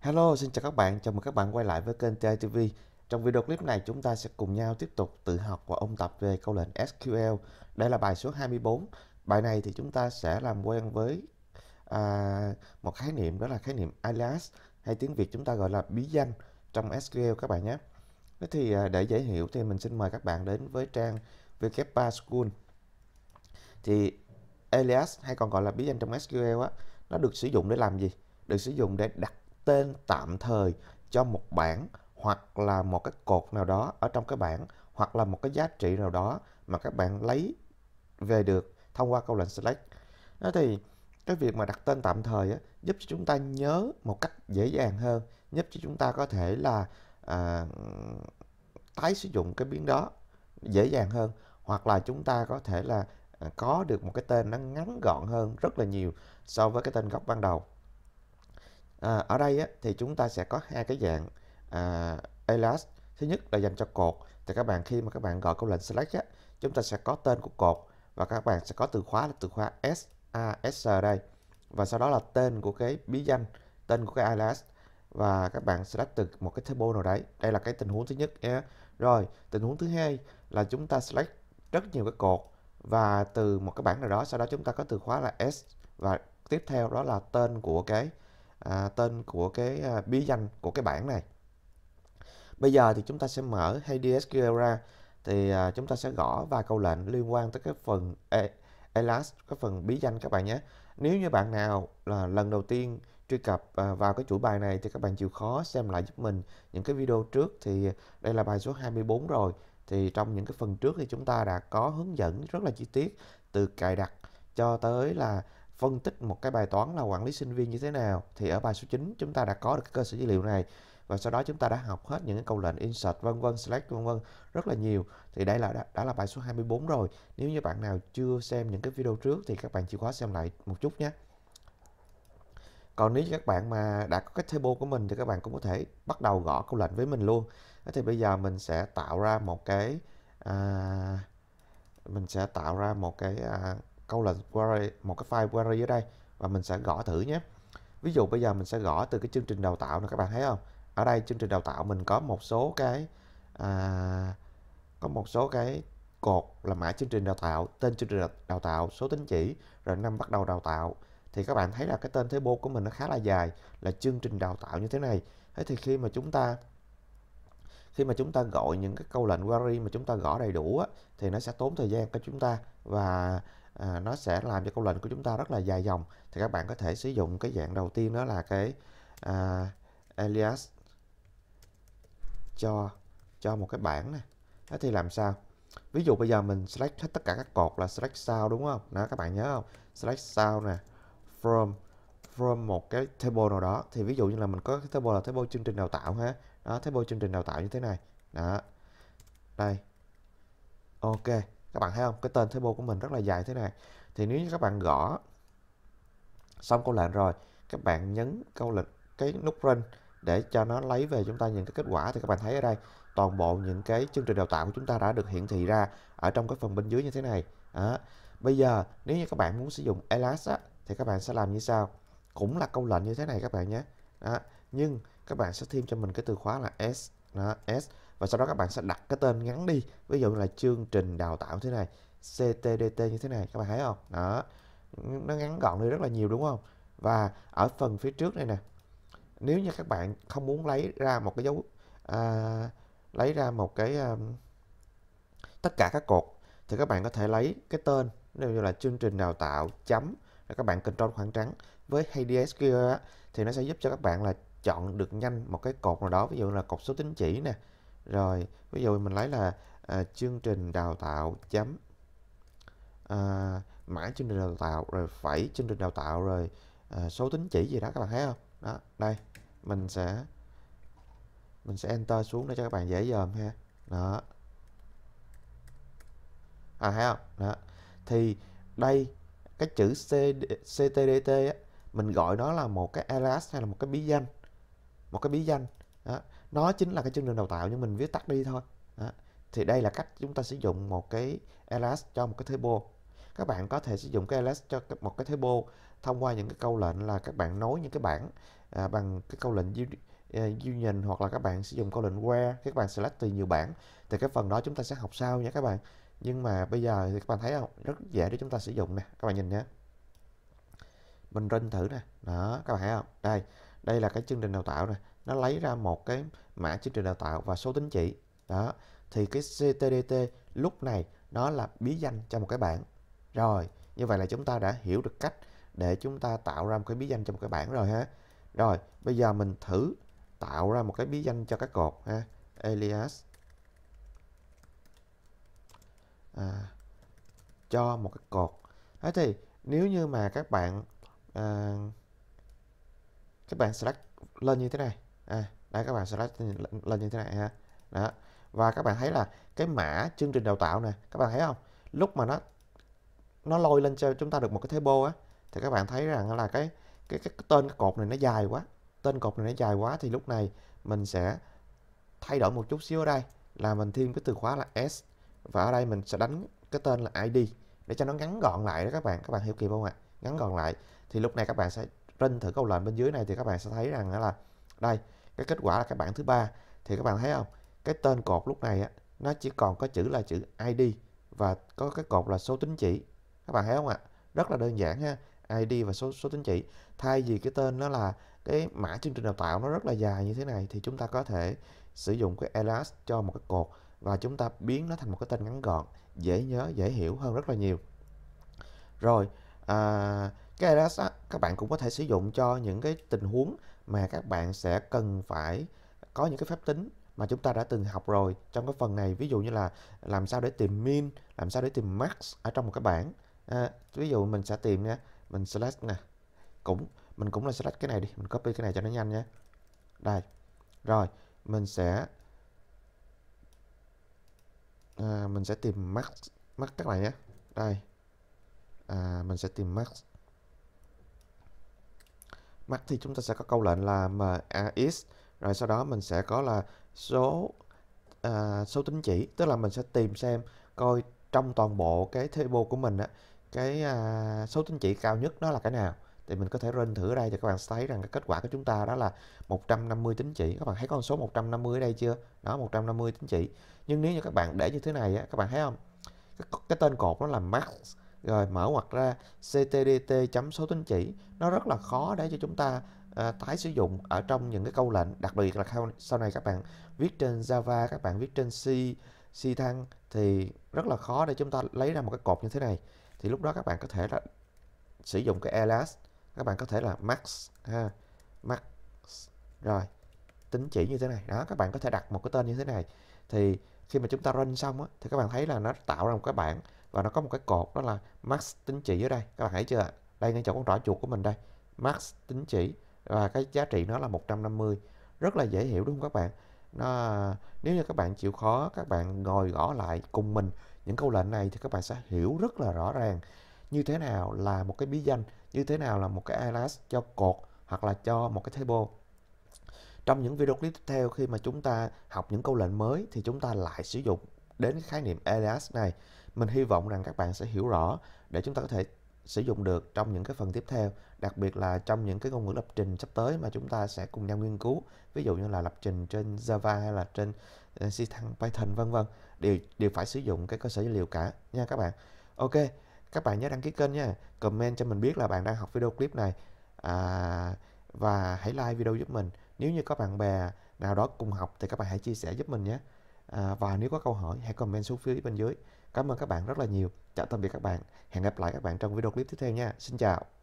Hello, xin chào các bạn. Chào mừng các bạn quay lại với kênh TITV. Trong video clip này, chúng ta sẽ cùng nhau tiếp tục tự học và ôn tập về câu lệnh SQL. Đây là bài số 24. Bài này thì chúng ta sẽ làm quen với à, một khái niệm đó là khái niệm alias hay tiếng Việt chúng ta gọi là bí danh trong SQL các bạn nhé. Thế thì à, để dễ hiểu thì mình xin mời các bạn đến với trang w School. Thì alias hay còn gọi là bí danh trong SQL á, nó được sử dụng để làm gì? Được sử dụng để đặt tên tạm thời cho một bảng hoặc là một cái cột nào đó ở trong cái bảng hoặc là một cái giá trị nào đó mà các bạn lấy về được thông qua câu lệnh select. Đó thì cái việc mà đặt tên tạm thời á, giúp cho chúng ta nhớ một cách dễ dàng hơn, giúp cho chúng ta có thể là à, tái sử dụng cái biến đó dễ dàng hơn hoặc là chúng ta có thể là à, có được một cái tên nó ngắn gọn hơn rất là nhiều so với cái tên gốc ban đầu. À, ở đây á, thì chúng ta sẽ có hai cái dạng à, alias. Thứ nhất là dành cho cột. Thì các bạn khi mà các bạn gọi câu lệnh select á, chúng ta sẽ có tên của cột và các bạn sẽ có từ khóa là từ khóa s a s ở đây và sau đó là tên của cái bí danh, tên của cái alias và các bạn select từ một cái table nào đấy. Đây là cái tình huống thứ nhất. Yeah. Rồi, tình huống thứ hai là chúng ta select rất nhiều cái cột và từ một cái bảng nào đó sau đó chúng ta có từ khóa là s và tiếp theo đó là tên của cái à, tên của cái à, bí danh của cái bảng này bây giờ thì chúng ta sẽ mở HDSQL ra thì à, chúng ta sẽ gõ vài câu lệnh liên quan tới cái phần Elas cái phần bí danh các bạn nhé nếu như bạn nào là lần đầu tiên truy cập à, vào cái chuỗi bài này thì các bạn chịu khó xem lại giúp mình những cái video trước thì đây là bài số 24 rồi thì trong những cái phần trước thì chúng ta đã có hướng dẫn rất là chi tiết từ cài đặt cho tới là phân tích một cái bài toán là quản lý sinh viên như thế nào thì ở bài số 9 chúng ta đã có được cái cơ sở dữ liệu này và sau đó chúng ta đã học hết những cái câu lệnh insert vân vân select vân vân rất là nhiều thì đây là đã, đã là bài số 24 rồi nếu như bạn nào chưa xem những cái video trước thì các bạn chỉ khó xem lại một chút nhé còn nếu các bạn mà đã có cái table của mình thì các bạn cũng có thể bắt đầu gõ câu lệnh với mình luôn thì bây giờ mình sẽ tạo ra một cái à, mình sẽ tạo ra một cái à, câu lệnh một cái file query ở đây và mình sẽ gõ thử nhé ví dụ bây giờ mình sẽ gõ từ cái chương trình đào tạo nè các bạn thấy không ở đây chương trình đào tạo mình có một số cái à, có một số cái cột là mã chương trình đào tạo tên chương trình đào tạo số tín chỉ rồi năm bắt đầu đào tạo thì các bạn thấy là cái tên thế bô của mình nó khá là dài là chương trình đào tạo như thế này thế thì khi mà chúng ta khi mà chúng ta gọi những cái câu lệnh query mà chúng ta gõ đầy đủ á, thì nó sẽ tốn thời gian cho chúng ta và à, nó sẽ làm cho câu lệnh của chúng ta rất là dài dòng thì các bạn có thể sử dụng cái dạng đầu tiên đó là cái à, alias cho cho một cái bảng này đó thì làm sao ví dụ bây giờ mình select hết tất cả các cột là select sao đúng không đó các bạn nhớ không select sao nè from from một cái table nào đó thì ví dụ như là mình có cái table là table chương trình đào tạo ha đó table chương trình đào tạo như thế này đó đây ok các bạn thấy không cái tên table của mình rất là dài thế này thì nếu như các bạn gõ xong câu lệnh rồi các bạn nhấn câu lệnh cái nút run để cho nó lấy về chúng ta những cái kết quả thì các bạn thấy ở đây toàn bộ những cái chương trình đào tạo của chúng ta đã được hiển thị ra ở trong cái phần bên dưới như thế này đó. bây giờ nếu như các bạn muốn sử dụng Elas á, thì các bạn sẽ làm như sau cũng là câu lệnh như thế này các bạn nhé đó. nhưng các bạn sẽ thêm cho mình cái từ khóa là S đó, S và sau đó các bạn sẽ đặt cái tên ngắn đi ví dụ là chương trình đào tạo thế này CTDT như thế này các bạn thấy không đó nó ngắn gọn đi rất là nhiều đúng không và ở phần phía trước này nè nếu như các bạn không muốn lấy ra một cái dấu à, lấy ra một cái um, tất cả các cột thì các bạn có thể lấy cái tên ví dụ như là chương trình đào tạo chấm rồi các bạn control khoảng trắng với HDS thì nó sẽ giúp cho các bạn là chọn được nhanh một cái cột nào đó ví dụ là cột số tính chỉ nè rồi ví dụ mình lấy là à, chương trình đào tạo chấm à, mã chương trình đào tạo rồi phẩy chương trình đào tạo rồi à, số tính chỉ gì đó các bạn thấy không đó đây mình sẽ mình sẽ enter xuống để cho các bạn dễ dòm ha đó à thấy không đó thì đây cái chữ C, CTDT á, mình gọi nó là một cái alias hay là một cái bí danh một cái bí danh nó chính là cái chương trình đào tạo nhưng mình viết tắt đi thôi đó. thì đây là cách chúng ta sử dụng một cái ls cho một cái table các bạn có thể sử dụng cái ls cho một cái table thông qua những cái câu lệnh là các bạn nối những cái bảng à, bằng cái câu lệnh à, union hoặc là các bạn sử dụng câu lệnh where các bạn select từ nhiều bảng thì cái phần đó chúng ta sẽ học sau nha các bạn nhưng mà bây giờ thì các bạn thấy không rất dễ để chúng ta sử dụng nè các bạn nhìn nhé mình run thử nè đó các bạn thấy không đây đây là cái chương trình đào tạo này nó lấy ra một cái mã chương trình đào tạo và số tín chỉ đó thì cái CTDT lúc này nó là bí danh cho một cái bảng rồi như vậy là chúng ta đã hiểu được cách để chúng ta tạo ra một cái bí danh cho một cái bảng rồi ha rồi bây giờ mình thử tạo ra một cái bí danh cho các cột ha alias à, cho một cái cột thế thì nếu như mà các bạn à, các bạn select lên như thế này à, đây các bạn sẽ lên như thế này ha đó và các bạn thấy là cái mã chương trình đào tạo nè các bạn thấy không lúc mà nó nó lôi lên cho chúng ta được một cái table á thì các bạn thấy rằng là cái cái cái, cái tên cái cột này nó dài quá tên cột này nó dài quá thì lúc này mình sẽ thay đổi một chút xíu ở đây là mình thêm cái từ khóa là s và ở đây mình sẽ đánh cái tên là id để cho nó ngắn gọn lại đó các bạn các bạn hiểu kịp không ạ ngắn gọn lại thì lúc này các bạn sẽ rinh thử câu lệnh bên dưới này thì các bạn sẽ thấy rằng là đây cái kết quả là các bảng thứ ba thì các bạn thấy không cái tên cột lúc này á, nó chỉ còn có chữ là chữ ID và có cái cột là số tính chỉ các bạn thấy không ạ rất là đơn giản ha ID và số số tính chỉ thay vì cái tên nó là cái mã chương trình đào tạo nó rất là dài như thế này thì chúng ta có thể sử dụng cái alias cho một cái cột và chúng ta biến nó thành một cái tên ngắn gọn dễ nhớ dễ hiểu hơn rất là nhiều rồi à, cái ADAS á, các bạn cũng có thể sử dụng cho những cái tình huống mà các bạn sẽ cần phải có những cái phép tính mà chúng ta đã từng học rồi trong cái phần này ví dụ như là làm sao để tìm min làm sao để tìm max ở trong một cái bảng à, ví dụ mình sẽ tìm nha mình select nè cũng mình cũng là select cái này đi mình copy cái này cho nó nhanh nhé đây rồi mình sẽ à, mình sẽ tìm max max các bạn nhé đây à, mình sẽ tìm max Max thì chúng ta sẽ có câu lệnh là max rồi sau đó mình sẽ có là số à, số tính chỉ tức là mình sẽ tìm xem coi trong toàn bộ cái table của mình á cái à, số tính chỉ cao nhất đó là cái nào thì mình có thể run thử ở đây thì các bạn sẽ thấy rằng cái kết quả của chúng ta đó là 150 tính chỉ các bạn thấy con số 150 ở đây chưa đó 150 tính chỉ nhưng nếu như các bạn để như thế này á các bạn thấy không cái, cái tên cột nó là max rồi mở ngoặc ra ctdt chấm số tính chỉ nó rất là khó để cho chúng ta à, tái sử dụng ở trong những cái câu lệnh đặc biệt là sau này các bạn viết trên java các bạn viết trên c c thăng thì rất là khó để chúng ta lấy ra một cái cột như thế này thì lúc đó các bạn có thể là sử dụng cái alias các bạn có thể là max ha max rồi tính chỉ như thế này đó các bạn có thể đặt một cái tên như thế này thì khi mà chúng ta run xong á, thì các bạn thấy là nó tạo ra một cái bảng và nó có một cái cột đó là max tính chỉ ở đây các bạn thấy chưa đây ngay chỗ con trỏ chuột của mình đây max tính chỉ và cái giá trị nó là 150 rất là dễ hiểu đúng không các bạn nó nếu như các bạn chịu khó các bạn ngồi gõ lại cùng mình những câu lệnh này thì các bạn sẽ hiểu rất là rõ ràng như thế nào là một cái bí danh như thế nào là một cái alias cho cột hoặc là cho một cái table trong những video clip tiếp theo khi mà chúng ta học những câu lệnh mới thì chúng ta lại sử dụng đến khái niệm alias này mình hy vọng rằng các bạn sẽ hiểu rõ để chúng ta có thể sử dụng được trong những cái phần tiếp theo, đặc biệt là trong những cái ngôn ngữ lập trình sắp tới mà chúng ta sẽ cùng nhau nghiên cứu, ví dụ như là lập trình trên Java hay là trên ờ, C Python vân vân, đều đều phải sử dụng cái cơ sở dữ liệu cả nha các bạn. Ok, các bạn nhớ đăng ký kênh nha, comment cho mình biết là bạn đang học video clip này à, và hãy like video giúp mình. Nếu như có bạn bè nào đó cùng học thì các bạn hãy chia sẻ giúp mình nhé. À, và nếu có câu hỏi hãy comment xuống phía bên dưới. Cảm ơn các bạn rất là nhiều. Chào tạm biệt các bạn. Hẹn gặp lại các bạn trong video clip tiếp theo nha. Xin chào.